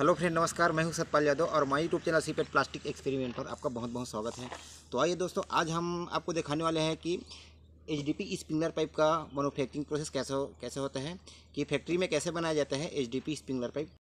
hello friend नमस्कार मैं हूं सतपाल यादव और my YouTube channel CIPET PET plastic experiment पर आपका बहुत बहुत स्वागत है तो आइए दोस्तों आज हम आपको दिखाने वाले हैं कि H D P sprinkler pipe का मैनुफैक्चरिंग प्रोसेस कैसे हो, कैसे होता है कि फैक्ट्री में कैसे बनाया जाता है H D P sprinkler pipe